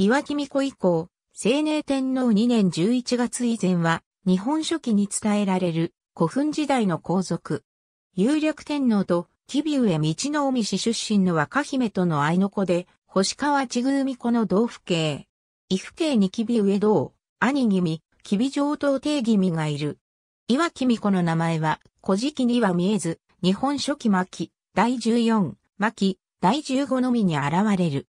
岩木美子以降、青年天皇2年11月以前は、日本書紀に伝えられる古墳時代の皇族。有略天皇と、吉備上道の臣氏出身の若姫との愛の子で、星川千宮巫子の同父兄。伊父兄に吉備上同、兄君、吉備上等帝君がいる。岩木美子の名前は、古事記には見えず、日本書紀末第14、末第15のみに現れる。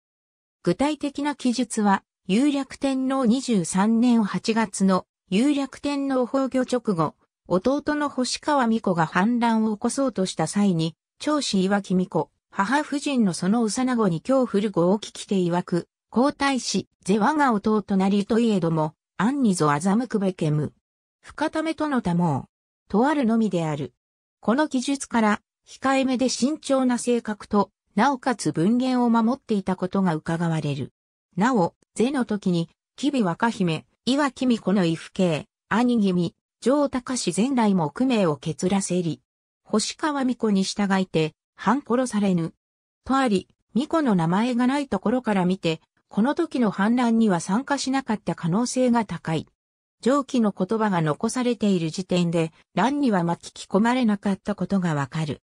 具体的な記述は、有略天皇23年8月の有略天皇崩御直後、弟の星川美子が反乱を起こそうとした際に、長子岩木美子、母夫人のその幼子に今日古語を聞きて曰く、皇太子、是我が弟なりといえども、暗にぞ欺くべけむ。深ためとのたもう、とあるのみである。この記述から、控えめで慎重な性格と、なおかつ文言を守っていたことが伺われる。なお、是の時に、吉備若姫、岩木美子の異父兄、兄君、上高氏前来も苦名を削らせり、星川美子に従いて、半殺されぬ。とあり、美子の名前がないところから見て、この時の反乱には参加しなかった可能性が高い。上記の言葉が残されている時点で、乱には巻き込まれなかったことがわかる。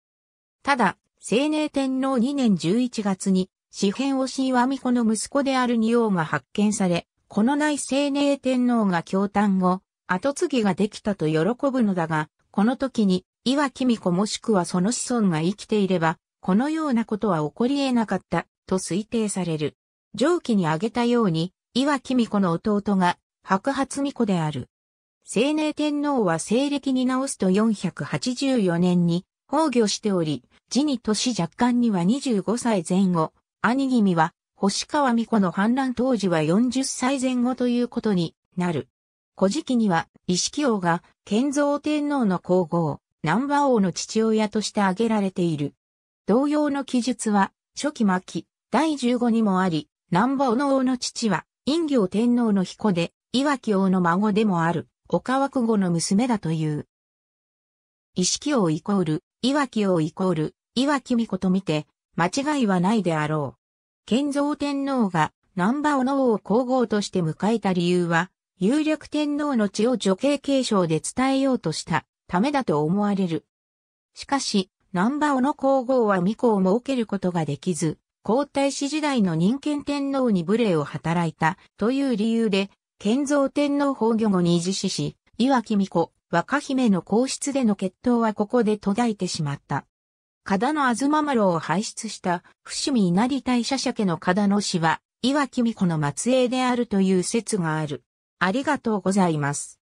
ただ、青年天皇2年11月に、四辺をし和美子の息子である仁王が発見され、このない青年天皇が教誕後、後継ぎができたと喜ぶのだが、この時に、岩木美子もしくはその子孫が生きていれば、このようなことは起こり得なかった、と推定される。上記に挙げたように、岩木美子の弟が、白髪美子である。青年天皇は西暦に直すと484年に、崩御しており、地に年若干には25歳前後、兄君は星川美子の反乱当時は40歳前後ということになる。古事記には、意識王が建造天皇の皇后、南波王の父親として挙げられている。同様の記述は、初期末期、第15にもあり、南波の王の父は、陰行天皇の彦で、岩木王の孫でもある、岡和久後の娘だという。意識王イコール、岩木をイコール、岩木美子と見て、間違いはないであろう。建造天皇が南波の王皇后として迎えた理由は、有力天皇の地を女系継承で伝えようとしたためだと思われる。しかし、南波の皇后は美子を設けることができず、皇太子時代の人権天皇に無礼を働いたという理由で、建造天皇崩御後に維持し、岩木美子、若姫の皇室での決闘はここで途絶えてしまった。加田の東ロを輩出した伏見稲荷大社社家の加田の氏は、岩木美子の末裔であるという説がある。ありがとうございます。